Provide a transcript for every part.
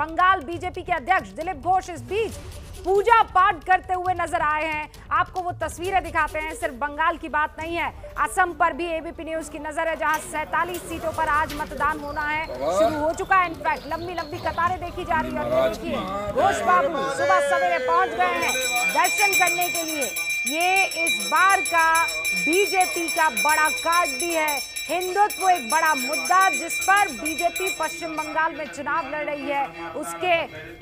Bengal BJP के अध्यक्ष दिलीप घोष इस बीच पूजा पाठ करते हुए नजर आए हैं आपको वो तस्वीरें दिखाते हैं सिर्फ बंगाल की बात नहीं है असम पर भी एबीपी न्यूज की नजर है जहां सैतालीस सीटों पर आज मतदान होना है शुरू हो चुका है इनफैक्ट लंबी लंबी कतारें देखी जा रही है घोष बाबू सुबह सवेरे पहुंच गए हैं दर्शन करने के लिए ये इस बार का बीजेपी का बड़ा कार्ड भी है हिंदुत्व एक बड़ा मुद्दा जिस पर बीजेपी पश्चिम बंगाल में चुनाव लड़ रही है उसके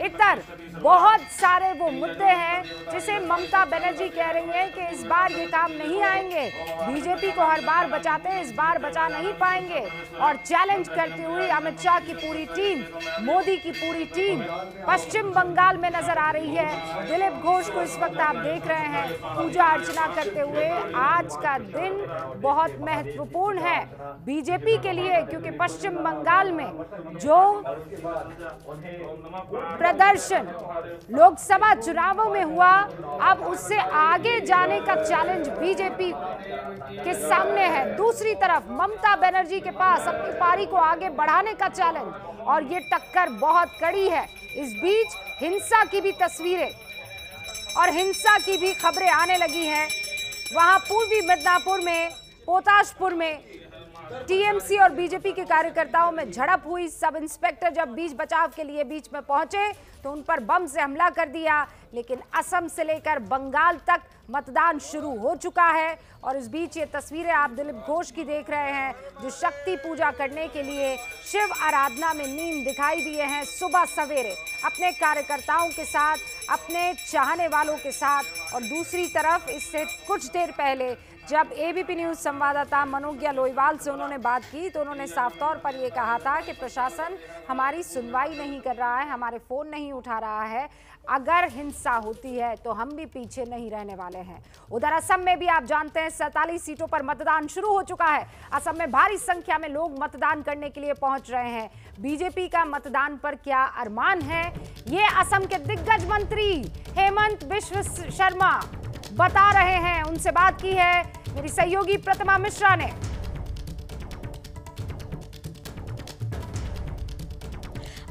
इतर बहुत सारे वो मुद्दे हैं जिसे ममता बनर्जी कह रही हैं कि इस बार ये काम नहीं आएंगे बीजेपी को हर बार बचाते हैं इस बार बचा नहीं पाएंगे और चैलेंज करते हुए अमित शाह की पूरी टीम मोदी की पूरी टीम पश्चिम बंगाल में नजर आ रही है दिलीप घोष को इस वक्त आप देख रहे हैं पूजा अर्चना करते हुए आज का दिन बहुत महत्वपूर्ण है बीजेपी के लिए क्योंकि पश्चिम बंगाल में जो प्रदर्शन लोकसभा चुनावों में हुआ अब उससे आगे जाने का चैलेंज बीजेपी के सामने है दूसरी तरफ ममता बनर्जी के पास अपनी पारी को आगे बढ़ाने का चैलेंज और ये टक्कर बहुत कड़ी है इस बीच हिंसा की भी तस्वीरें और हिंसा की भी खबरें आने लगी हैं वहां पूर्वी मिदनापुर में पोताशपुर में टीएमसी और बीजेपी के कार्यकर्ताओं में झड़प हुई सब इंस्पेक्टर जब बीज बचाव के लिए बीच में पहुंचे तो उन पर बम से हमला कर दिया लेकिन असम से लेकर बंगाल तक मतदान शुरू हो चुका है और इस बीच ये तस्वीरें आप दिलीप घोष की देख रहे हैं जो शक्ति पूजा करने के लिए शिव आराधना में नींद दिखाई दिए हैं सुबह सवेरे अपने कार्यकर्ताओं के साथ अपने चाहने वालों के साथ और दूसरी तरफ इससे कुछ देर पहले जब एबीपी न्यूज संवाददाता मनोज्ञा लोईवाल से उन्होंने बात की तो उन्होंने साफ तौर पर यह कहा था कि प्रशासन हमारी सुनवाई नहीं कर रहा है हमारे फोन नहीं उठा रहा है अगर हिंसा उत्साह होती है तो हम भी पीछे नहीं रहने वाले हैं उधर असम में भी आप जानते हैं सैतालीस सीटों पर मतदान शुरू हो चुका है असम में भारी संख्या में लोग मतदान करने के लिए पहुंच रहे हैं बीजेपी का मतदान पर क्या अरमान है ये असम के दिग्गज मंत्री हेमंत विश्व शर्मा बता रहे हैं उनसे बात की है मेरी सहयोगी प्रतिमा मिश्रा ने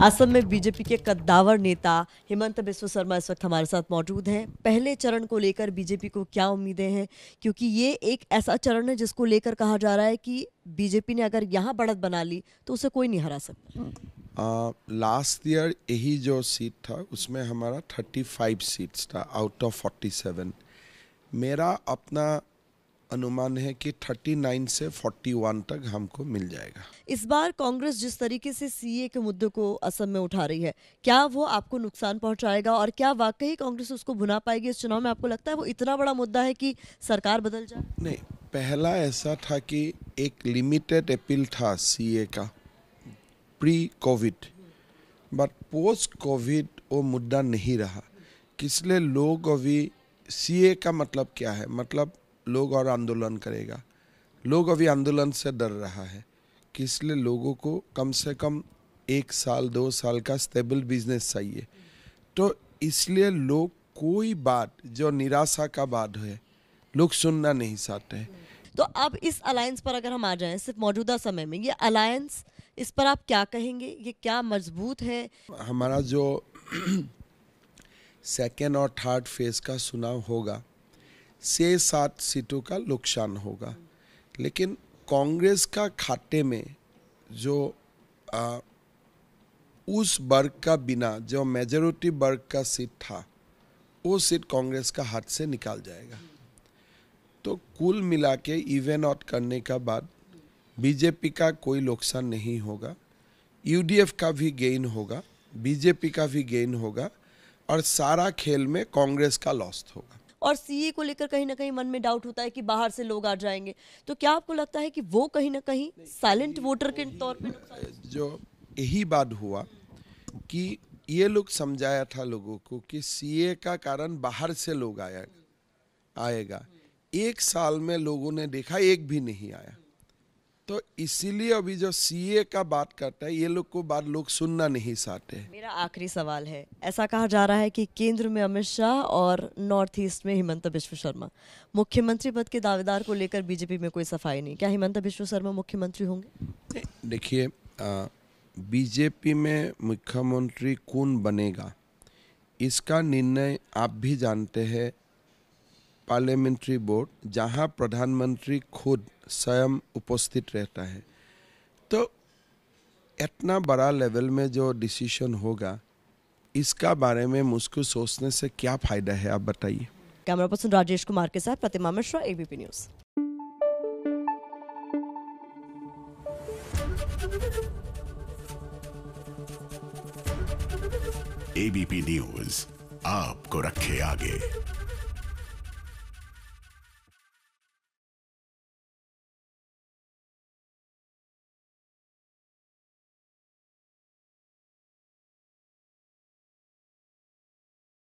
असम में बीजेपी के कद्दावर नेता हेमंत बिस्व शर्मा इस वक्त हमारे साथ मौजूद हैं पहले चरण को लेकर बीजेपी को क्या उम्मीदें हैं क्योंकि ये एक ऐसा चरण है जिसको लेकर कहा जा रहा है कि बीजेपी ने अगर यहाँ बढ़त बना ली तो उसे कोई नहीं हरा सकता लास्ट ईयर यही जो सीट था उसमें हमारा फाइव सीट्स था आउट ऑफ सेवन मेरा अपना अनुमान है कि 39 से 41 तक हमको मिल जाएगा इस बार कांग्रेस जिस तरीके से सीए के मुद्दे को असम में उठा रही है क्या वो आपको नुकसान पहुंचाएगा और क्या वाकई कांग्रेस उसको भुना पाएगी इस चुनाव में आपको लगता है वो इतना बड़ा मुद्दा है कि सरकार बदल जाए नहीं पहला ऐसा था कि एक लिमिटेड अपील था सी का pre Covid but post Covid वो मुद्दा नहीं रहा किसलिए लोग अभी सी का मतलब क्या है मतलब लोग और आंदोलन करेगा लोग अभी आंदोलन से डर रहा है कि इसलिए लोगों को कम से कम एक साल दो साल का स्टेबल बिजनेस चाहिए तो इसलिए लोग कोई बात जो निराशा का बात है लोग सुनना नहीं चाहते हैं तो अब इस अलायंस पर अगर हम आ जाएं सिर्फ मौजूदा समय में ये अलायंस इस पर आप क्या कहेंगे ये क्या मजबूत है हमारा जो सेकेंड और थर्ड फेज का चुनाव होगा से सात सीटों का नुकसान होगा लेकिन कांग्रेस का खाते में जो आ, उस वर्ग का बिना जो मेजोरिटी वर्ग का सीट था वो सीट कांग्रेस का हाथ से निकाल जाएगा तो कुल मिला के इवेन आउट करने का बाद बीजेपी का कोई नुकसान नहीं होगा यूडीएफ का भी गेन होगा बीजेपी का भी गेन होगा और सारा खेल में कांग्रेस का लॉस होगा और सीए को लेकर कहीं ना कहीं मन में डाउट होता है कि बाहर से लोग आ जाएंगे तो क्या आपको लगता है कि वो कहीं ना कहीं साइलेंट वोटर के तौर पर जो यही बात हुआ कि ये लोग समझाया था लोगों को कि सीए का कारण बाहर से लोग आया आएगा एक साल में लोगों ने देखा एक भी नहीं आया तो इसीलिए अभी जो सीए का बात करता है ये लोग को बात लोग सुनना नहीं चाहते मेरा आखिरी सवाल है ऐसा कहा जा रहा है कि केंद्र में अमित शाह और नॉर्थ ईस्ट में हिमंत बिश्व शर्मा मुख्यमंत्री पद के दावेदार को लेकर बीजेपी में कोई सफाई नहीं क्या हिमंत बिश्व शर्मा मुख्यमंत्री होंगे देखिए बीजेपी में मुख्यमंत्री कौन बनेगा इसका निर्णय आप भी जानते हैं पार्लियामेंट्री बोर्ड जहाँ प्रधानमंत्री खुद स्वयं उपस्थित रहता है तो इतना बड़ा लेवल में जो डिसीशन होगा इसका बारे में मुझको सोचने से क्या फ़ायदा है आप बताइए कैमरा पर्सन राजेश कुमार के साथ प्रतिमा मिश्रा एबीपी न्यूज़ एबीपी न्यूज़ आपको रखे आगे